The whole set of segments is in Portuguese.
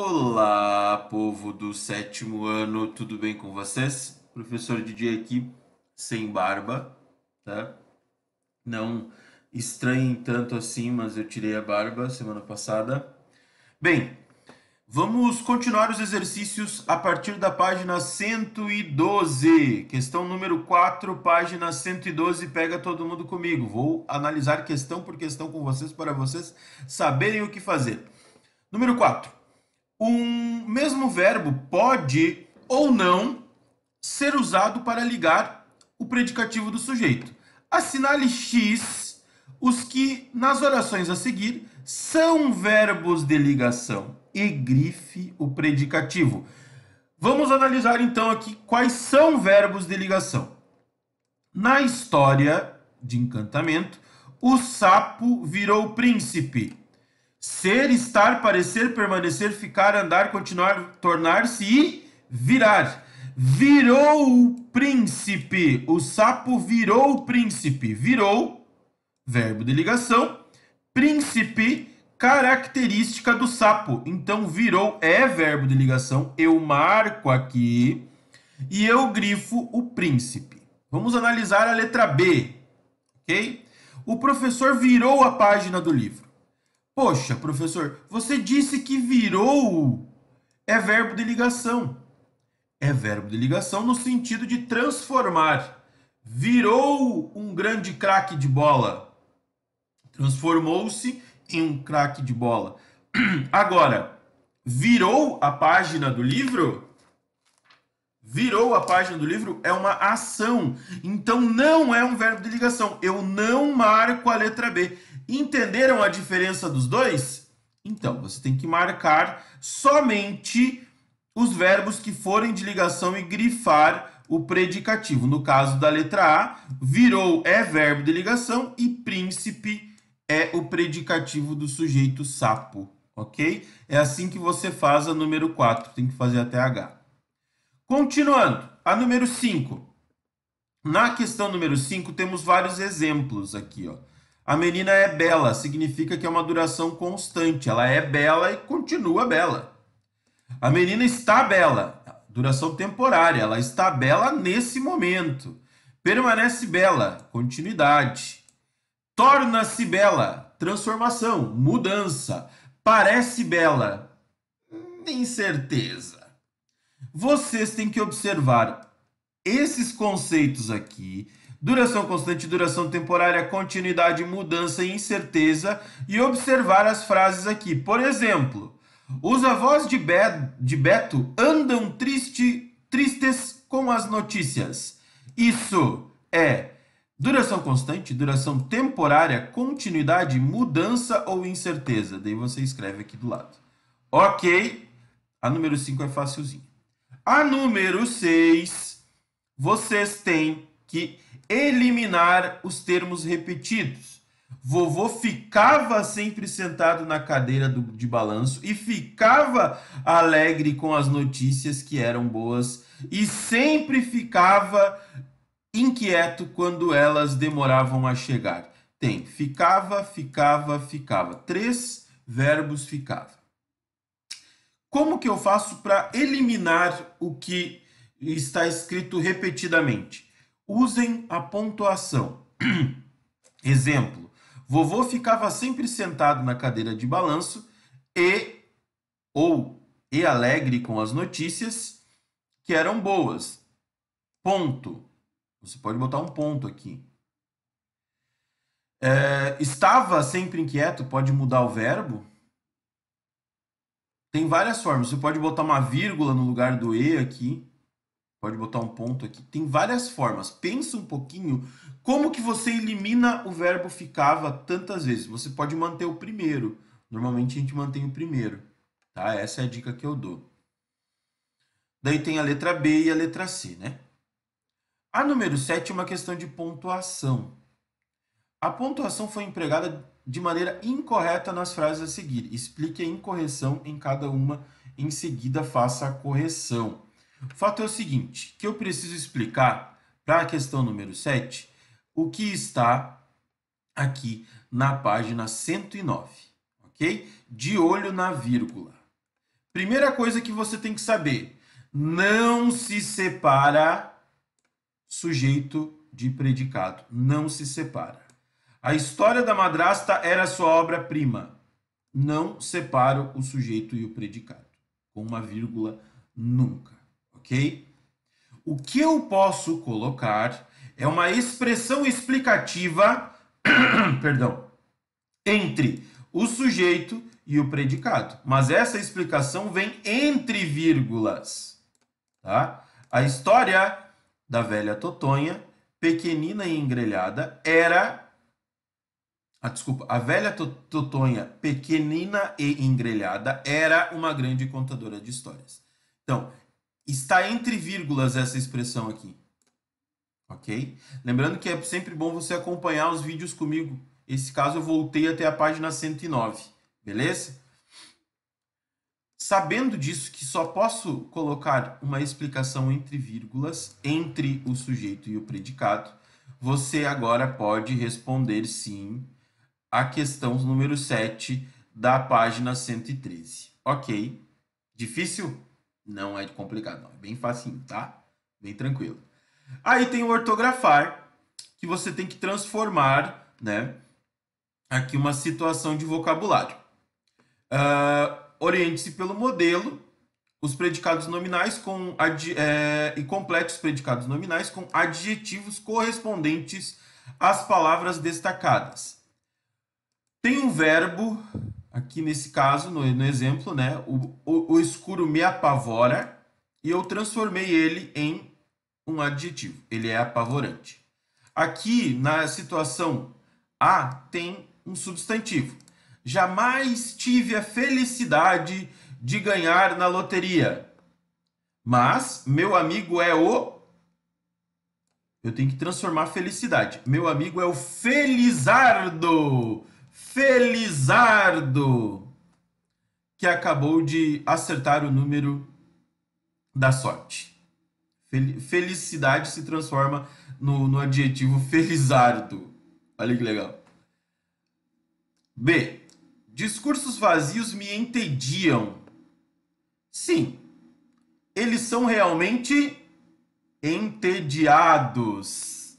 Olá, povo do sétimo ano, tudo bem com vocês? Professor Didier aqui, sem barba, tá? Não estranhem tanto assim, mas eu tirei a barba semana passada. Bem, vamos continuar os exercícios a partir da página 112. Questão número 4, página 112, pega todo mundo comigo. Vou analisar questão por questão com vocês para vocês saberem o que fazer. Número 4 um mesmo verbo pode ou não ser usado para ligar o predicativo do sujeito. Assinale X os que nas orações a seguir são verbos de ligação e grife o predicativo. Vamos analisar então aqui quais são verbos de ligação. Na história de encantamento, o sapo virou príncipe. Ser, estar, parecer, permanecer, ficar, andar, continuar, tornar-se e virar. Virou o príncipe. O sapo virou o príncipe. Virou, verbo de ligação, príncipe, característica do sapo. Então, virou é verbo de ligação. Eu marco aqui e eu grifo o príncipe. Vamos analisar a letra B, ok? O professor virou a página do livro. Poxa, professor, você disse que virou é verbo de ligação. É verbo de ligação no sentido de transformar. Virou um grande craque de bola. Transformou-se em um craque de bola. Agora, virou a página do livro? Virou a página do livro é uma ação. Então não é um verbo de ligação. Eu não marco a letra B. Entenderam a diferença dos dois? Então, você tem que marcar somente os verbos que forem de ligação e grifar o predicativo. No caso da letra A, virou é verbo de ligação e príncipe é o predicativo do sujeito sapo, ok? É assim que você faz a número 4, tem que fazer até H. Continuando, a número 5. Na questão número 5, temos vários exemplos aqui, ó. A menina é bela, significa que é uma duração constante. Ela é bela e continua bela. A menina está bela, duração temporária. Ela está bela nesse momento. Permanece bela, continuidade. Torna-se bela, transformação, mudança. Parece bela, incerteza. Vocês têm que observar esses conceitos aqui duração constante, duração temporária, continuidade, mudança e incerteza e observar as frases aqui. Por exemplo, os avós de, Be de Beto andam triste, tristes com as notícias. Isso é duração constante, duração temporária, continuidade, mudança ou incerteza. Daí você escreve aqui do lado. Ok, a número 5 é facilzinho. A número 6, vocês têm que eliminar os termos repetidos. Vovô ficava sempre sentado na cadeira do, de balanço e ficava alegre com as notícias que eram boas e sempre ficava inquieto quando elas demoravam a chegar. Tem ficava, ficava, ficava. Três verbos ficava. Como que eu faço para eliminar o que está escrito repetidamente? Usem a pontuação. Exemplo: vovô ficava sempre sentado na cadeira de balanço e ou e alegre com as notícias que eram boas. Ponto. Você pode botar um ponto aqui. É, estava sempre inquieto, pode mudar o verbo. Tem várias formas. Você pode botar uma vírgula no lugar do e aqui. Pode botar um ponto aqui. Tem várias formas. Pensa um pouquinho como que você elimina o verbo ficava tantas vezes. Você pode manter o primeiro. Normalmente a gente mantém o primeiro. Tá? Essa é a dica que eu dou. Daí tem a letra B e a letra C, né? A número 7 é uma questão de pontuação. A pontuação foi empregada de maneira incorreta nas frases a seguir. Explique a incorreção em cada uma. Em seguida, faça a correção. O fato é o seguinte, que eu preciso explicar para a questão número 7 o que está aqui na página 109, ok? De olho na vírgula. Primeira coisa que você tem que saber, não se separa sujeito de predicado, não se separa. A história da madrasta era sua obra-prima. Não separo o sujeito e o predicado, com uma vírgula nunca ok? O que eu posso colocar é uma expressão explicativa, perdão, entre o sujeito e o predicado. Mas essa explicação vem entre vírgulas, tá? A história da velha Totonha, pequenina e engrelhada, era ah, desculpa, a velha Totonha, pequenina e engrelhada, era uma grande contadora de histórias. Então, Está entre vírgulas essa expressão aqui. Ok? Lembrando que é sempre bom você acompanhar os vídeos comigo. Esse caso eu voltei até a página 109. Beleza? Sabendo disso, que só posso colocar uma explicação entre vírgulas, entre o sujeito e o predicado, você agora pode responder sim à questão número 7 da página 113. Ok? Difícil? Não é complicado, não. É bem facinho, tá? Bem tranquilo. Aí tem o ortografar, que você tem que transformar, né? Aqui uma situação de vocabulário. Uh, Oriente-se pelo modelo, os predicados nominais com é, e complete os predicados nominais com adjetivos correspondentes às palavras destacadas. Tem um verbo Aqui nesse caso, no, no exemplo, né, o, o, o escuro me apavora e eu transformei ele em um adjetivo. Ele é apavorante. Aqui, na situação A, tem um substantivo. Jamais tive a felicidade de ganhar na loteria. Mas meu amigo é o. Eu tenho que transformar felicidade. Meu amigo é o Felizardo. Felizardo, que acabou de acertar o número da sorte. Felicidade se transforma no, no adjetivo felizardo. Olha que legal. B. Discursos vazios me entediam. Sim, eles são realmente entediados.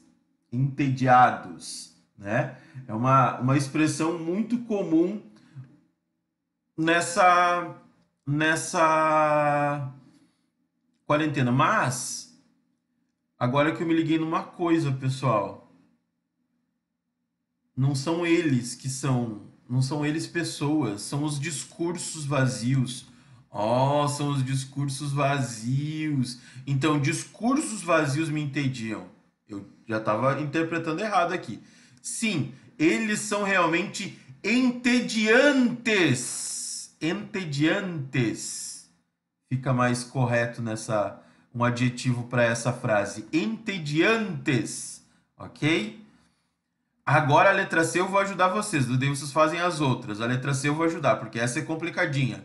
Entediados né? É uma, uma expressão muito comum nessa nessa quarentena. Mas agora que eu me liguei numa coisa, pessoal, não são eles que são, não são eles pessoas, são os discursos vazios. Oh, são os discursos vazios. Então, discursos vazios me entendiam. Eu já estava interpretando errado aqui Sim, eles são realmente entediantes. Entediantes. Fica mais correto nessa um adjetivo para essa frase. Entediantes, ok? Agora a letra C eu vou ajudar vocês. Do vocês fazem as outras. A letra C eu vou ajudar, porque essa é complicadinha.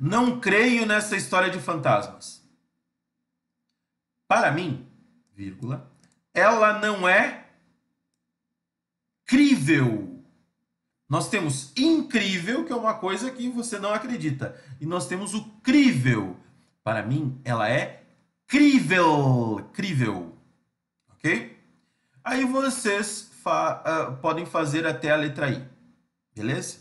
Não creio nessa história de fantasmas. Para mim, vírgula, ela não é incrível. Nós temos incrível, que é uma coisa que você não acredita. E nós temos o crível. Para mim, ela é crível. Crível. Ok? Aí vocês fa uh, podem fazer até a letra I. Beleza?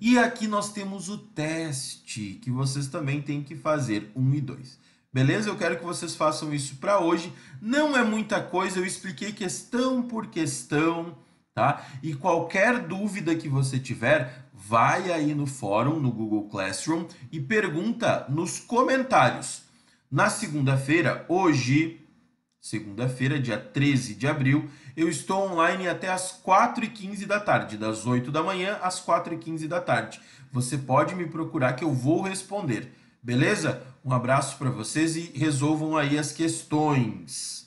E aqui nós temos o teste, que vocês também têm que fazer, 1 um e 2. Beleza? Eu quero que vocês façam isso para hoje. Não é muita coisa, eu expliquei questão por questão tá? E qualquer dúvida que você tiver, vai aí no fórum, no Google Classroom e pergunta nos comentários. Na segunda-feira, hoje, segunda-feira, dia 13 de abril, eu estou online até as 4h15 da tarde, das 8 da manhã às 4h15 da tarde. Você pode me procurar que eu vou responder, beleza? Um abraço para vocês e resolvam aí as questões.